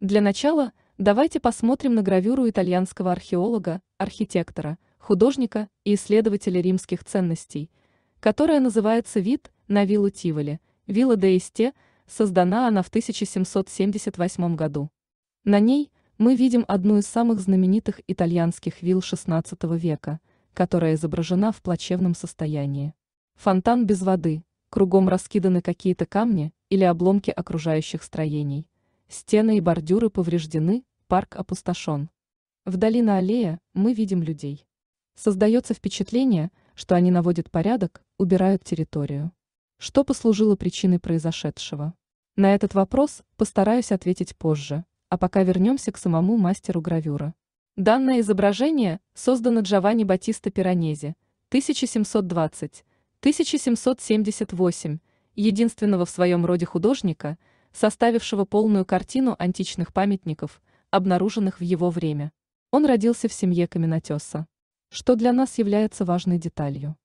Для начала давайте посмотрим на гравюру итальянского археолога, архитектора, художника и исследователя римских ценностей, которая называется «Вид на виллу Тиволи», «Вилла Деисте», создана она в 1778 году. На ней мы видим одну из самых знаменитых итальянских вилл XVI века, которая изображена в плачевном состоянии. Фонтан без воды, кругом раскиданы какие-то камни или обломки окружающих строений – Стены и бордюры повреждены, парк опустошен. В на аллея. мы видим людей. Создается впечатление, что они наводят порядок, убирают территорию. Что послужило причиной произошедшего? На этот вопрос постараюсь ответить позже, а пока вернемся к самому мастеру гравюра. Данное изображение создано Джованни Батиста Пиранези 1720-1778, единственного в своем роде художника – составившего полную картину античных памятников, обнаруженных в его время. Он родился в семье каменотеса, что для нас является важной деталью.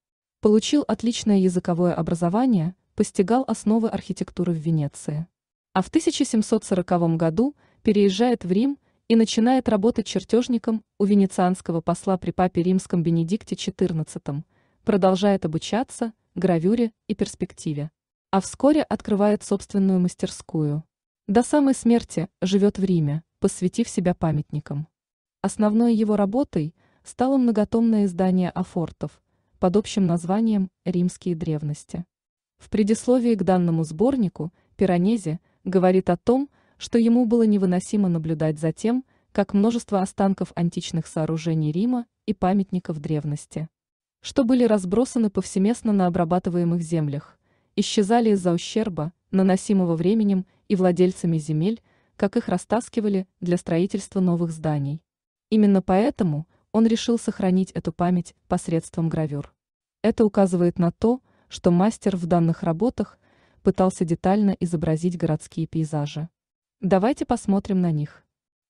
Получил отличное языковое образование, постигал основы архитектуры в Венеции. А в 1740 году переезжает в Рим и начинает работать чертежником у венецианского посла при папе римском Бенедикте XIV, продолжает обучаться гравюре и перспективе а вскоре открывает собственную мастерскую. До самой смерти живет в Риме, посвятив себя памятникам. Основной его работой стало многотомное издание афортов под общим названием «Римские древности». В предисловии к данному сборнику Пиранези говорит о том, что ему было невыносимо наблюдать за тем, как множество останков античных сооружений Рима и памятников древности, что были разбросаны повсеместно на обрабатываемых землях, исчезали из-за ущерба, наносимого временем и владельцами земель, как их растаскивали для строительства новых зданий. Именно поэтому он решил сохранить эту память посредством гравюр. Это указывает на то, что мастер в данных работах пытался детально изобразить городские пейзажи. Давайте посмотрим на них.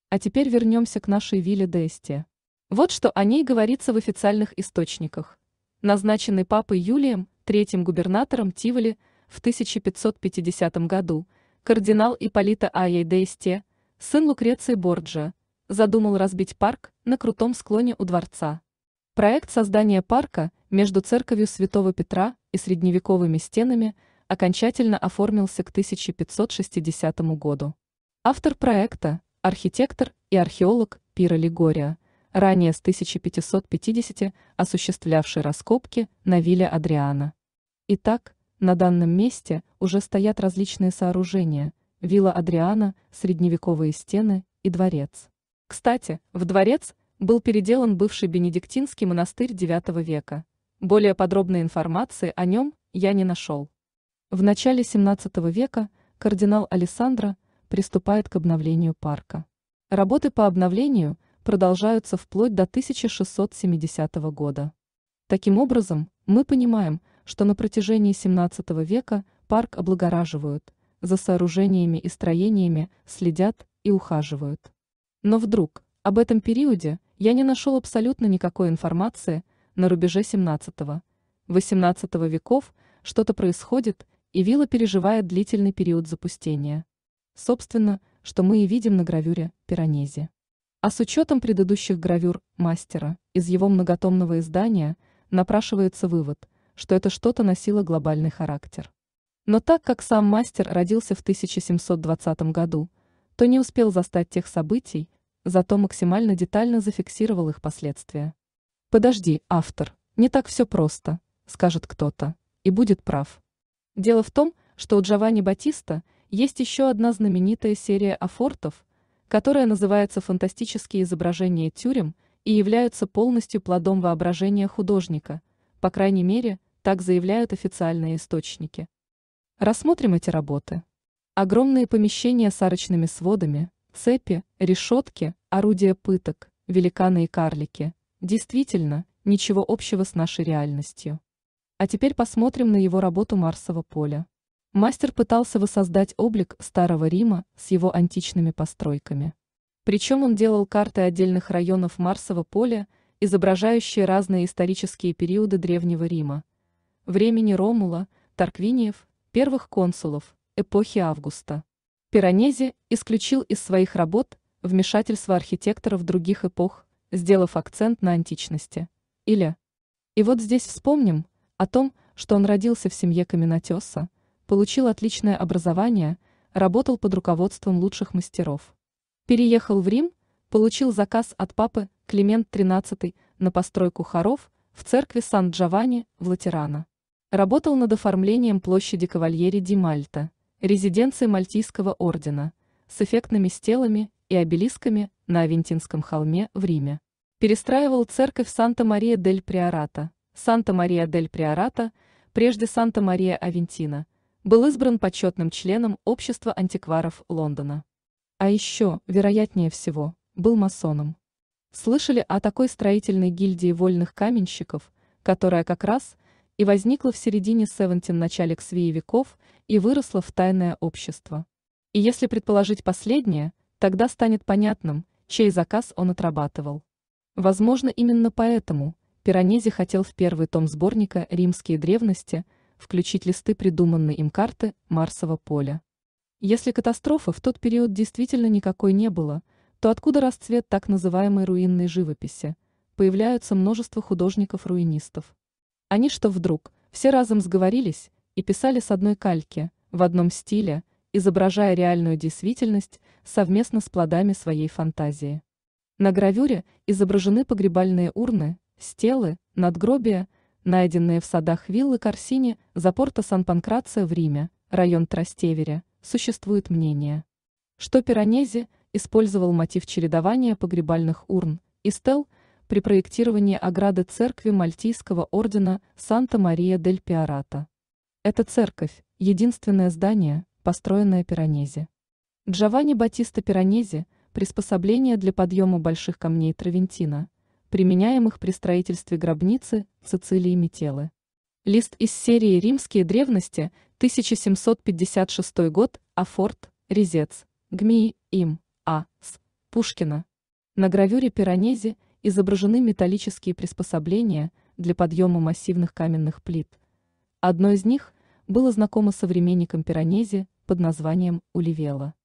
А теперь вернемся к нашей вилле Десте. Вот что о ней говорится в официальных источниках. Назначенный папой Юлием – третьим губернатором Тиволи в 1550 году кардинал Ипполита Айейдейсте, сын Лукреции Борджа, задумал разбить парк на крутом склоне у дворца. Проект создания парка между церковью Святого Петра и средневековыми стенами окончательно оформился к 1560 году. Автор проекта – архитектор и археолог Пира Лигория, ранее с 1550 осуществлявший раскопки на вилле Адриана. Итак, на данном месте уже стоят различные сооружения – вилла Адриана, средневековые стены и дворец. Кстати, в дворец был переделан бывший бенедиктинский монастырь IX века. Более подробной информации о нем я не нашел. В начале XVII века кардинал Алессандро приступает к обновлению парка. Работы по обновлению продолжаются вплоть до 1670 года. Таким образом, мы понимаем, что на протяжении XVII века парк облагораживают, за сооружениями и строениями следят и ухаживают. Но вдруг об этом периоде я не нашел абсолютно никакой информации на рубеже 17-18 веков что-то происходит, и вилла переживает длительный период запустения. Собственно, что мы и видим на гравюре Пиранези. А с учетом предыдущих гравюр мастера из его многотомного издания напрашивается вывод – что это что-то носило глобальный характер. Но так как сам мастер родился в 1720 году, то не успел застать тех событий, зато максимально детально зафиксировал их последствия. «Подожди, автор, не так все просто», — скажет кто-то, и будет прав. Дело в том, что у Джованни Батиста есть еще одна знаменитая серия афортов, которая называется «Фантастические изображения тюрем» и являются полностью плодом воображения художника, по крайней мере, так заявляют официальные источники. Рассмотрим эти работы. Огромные помещения с арочными сводами, цепи, решетки, орудия пыток, великаны и карлики. Действительно, ничего общего с нашей реальностью. А теперь посмотрим на его работу Марсового поля. Мастер пытался воссоздать облик Старого Рима с его античными постройками. Причем он делал карты отдельных районов Марсового поля, изображающие разные исторические периоды Древнего Рима – времени Ромула, Тарквиниев, первых консулов, эпохи Августа. Пиранези исключил из своих работ вмешательство архитекторов других эпох, сделав акцент на античности. Или... И вот здесь вспомним о том, что он родился в семье каменотеса, получил отличное образование, работал под руководством лучших мастеров. Переехал в Рим, получил заказ от папы Климент XIII на постройку хоров в церкви Сан-Джованни в Латерано. Работал над оформлением площади Кавальери Ди Мальта, резиденции Мальтийского ордена, с эффектными стелами и обелисками на Авентинском холме в Риме. Перестраивал церковь Санта-Мария-дель-Приората. Санта-Мария-дель-Приората, прежде Санта-Мария-Авентина, был избран почетным членом Общества антикваров Лондона. А еще, вероятнее всего, был масоном. Слышали о такой строительной гильдии вольных каменщиков, которая как раз – и возникла в середине 70 начале Ксвии веков и выросла в тайное общество. И если предположить последнее, тогда станет понятным, чей заказ он отрабатывал. Возможно, именно поэтому Пиранези хотел в первый том сборника «Римские древности» включить листы придуманной им карты Марсового поля. Если катастрофы в тот период действительно никакой не было, то откуда расцвет так называемой руинной живописи? Появляются множество художников-руинистов. Они что вдруг, все разом сговорились и писали с одной кальки, в одном стиле, изображая реальную действительность совместно с плодами своей фантазии. На гравюре изображены погребальные урны, стелы, надгробия, найденные в садах виллы Корсини за порта Сан-Панкрация в Риме, район Трастевере, существует мнение, что Пиранези использовал мотив чередования погребальных урн и стел при проектировании ограды церкви Мальтийского ордена Санта-Мария-дель-Пиарата. Это церковь – единственное здание, построенное Пиранези. Джованни Батиста Пиранези – приспособление для подъема больших камней Травентина, применяемых при строительстве гробницы Сицилии Метелы. Лист из серии «Римские древности», 1756 год, Афорт, Резец, Гмии, Им, А. С. Пушкина. На гравюре Пиранези изображены металлические приспособления для подъема массивных каменных плит. Одно из них было знакомо современникам Пиранези под названием Уливела.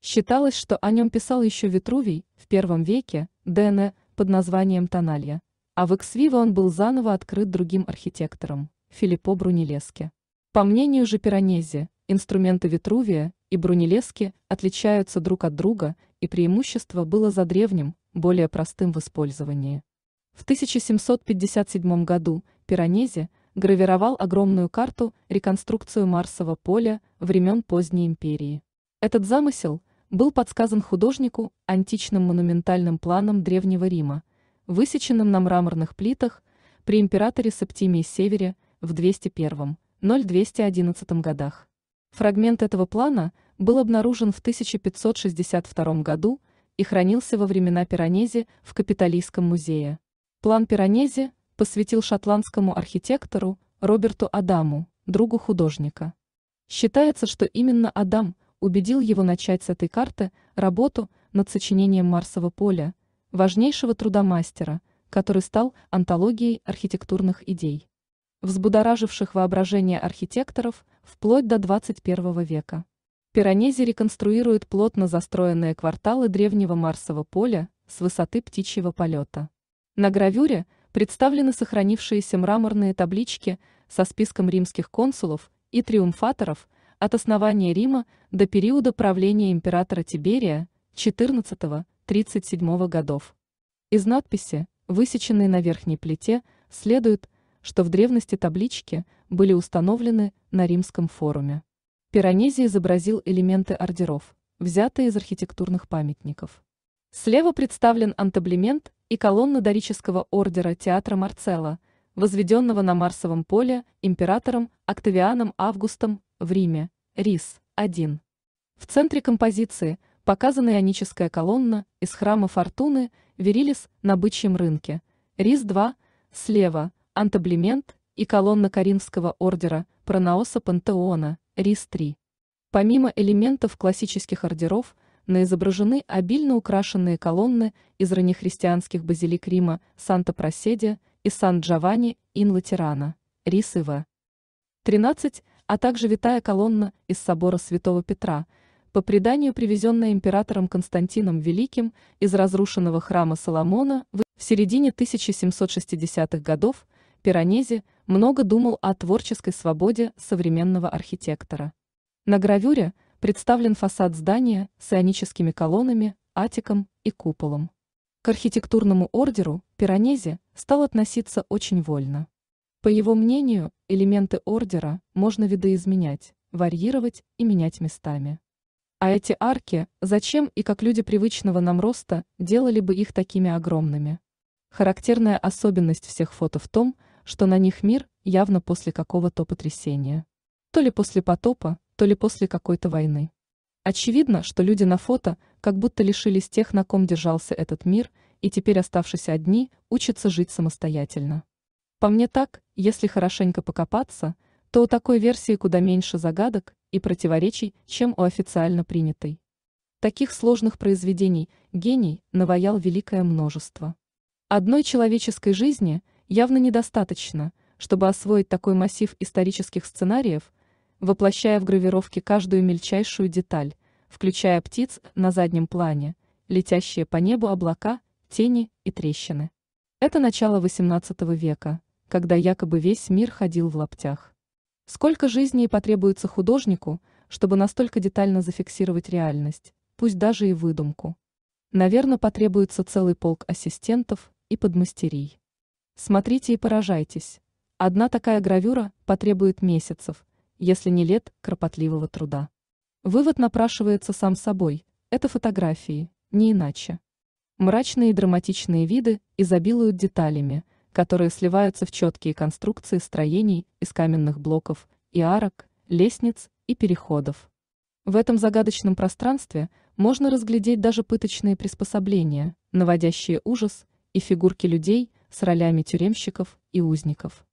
Считалось, что о нем писал еще Витрувий в первом веке Дене под названием Тональя, а в Эксвиво он был заново открыт другим архитектором – Филиппо Брунеллеске. По мнению же Пиранези, инструменты Витрувия и Брунелески отличаются друг от друга, и преимущество было за древним, более простым в использовании. В 1757 году Пиранези гравировал огромную карту реконструкцию Марсового поля времен поздней империи. Этот замысел был подсказан художнику античным монументальным планом Древнего Рима, высеченным на мраморных плитах при императоре Септимии Севере в 201-0211 годах. Фрагмент этого плана был обнаружен в 1562 году – и хранился во времена Пиранези в Капитолийском музее. План Пиранези посвятил шотландскому архитектору Роберту Адаму, другу художника. Считается, что именно Адам убедил его начать с этой карты работу над сочинением Марсового поля, важнейшего трудомастера, который стал антологией архитектурных идей, взбудораживших воображение архитекторов вплоть до 21 века. Пиранези реконструируют плотно застроенные кварталы древнего Марсового поля с высоты птичьего полета. На гравюре представлены сохранившиеся мраморные таблички со списком римских консулов и триумфаторов от основания Рима до периода правления императора Тиберия 14-37 годов. Из надписи, высеченной на верхней плите, следует, что в древности таблички были установлены на римском форуме. Пиранези изобразил элементы ордеров, взятые из архитектурных памятников. Слева представлен антаблемент и колонна дорического ордера театра Марцелла, возведенного на Марсовом поле императором Октавианом Августом в Риме, Рис, 1. В центре композиции показана ионическая колонна из храма Фортуны Верилис на бычьем рынке, Рис 2, слева – антаблемент и колонна Каринского ордера Пронаоса Пантеона, RIS-3. Помимо элементов классических ордеров, на изображены обильно украшенные колонны из раннехристианских базилик Рима, Санта-Проседе и Сан-Джованни ин Латерана, Рис и В. 13, а также витая колонна из собора Святого Петра, по преданию привезенная императором Константином Великим из разрушенного храма Соломона в, середине 1760-х годов, Пиранезе – много думал о творческой свободе современного архитектора. На гравюре представлен фасад здания с ионическими колоннами, атиком и куполом. К архитектурному ордеру Пиранези стал относиться очень вольно. По его мнению, элементы ордера можно видоизменять, варьировать и менять местами. А эти арки, зачем и как люди привычного нам роста делали бы их такими огромными? Характерная особенность всех фото в том, что что на них мир явно после какого-то потрясения. То ли после потопа, то ли после какой-то войны. Очевидно, что люди на фото как будто лишились тех, на ком держался этот мир, и теперь оставшись одни, учатся жить самостоятельно. По мне так, если хорошенько покопаться, то у такой версии куда меньше загадок и противоречий, чем у официально принятой. Таких сложных произведений гений наваял великое множество. Одной человеческой жизни – явно недостаточно, чтобы освоить такой массив исторических сценариев, воплощая в гравировке каждую мельчайшую деталь, включая птиц на заднем плане, летящие по небу облака, тени и трещины. Это начало XVIII века, когда якобы весь мир ходил в лаптях. Сколько жизней потребуется художнику, чтобы настолько детально зафиксировать реальность, пусть даже и выдумку? Наверное, потребуется целый полк ассистентов и подмастерий. Смотрите и поражайтесь. Одна такая гравюра потребует месяцев, если не лет кропотливого труда. Вывод напрашивается сам собой. Это фотографии, не иначе. Мрачные и драматичные виды изобилуют деталями, которые сливаются в четкие конструкции строений из каменных блоков и арок, лестниц и переходов. В этом загадочном пространстве можно разглядеть даже пыточные приспособления, наводящие ужас, и фигурки людей – с ролями тюремщиков и узников.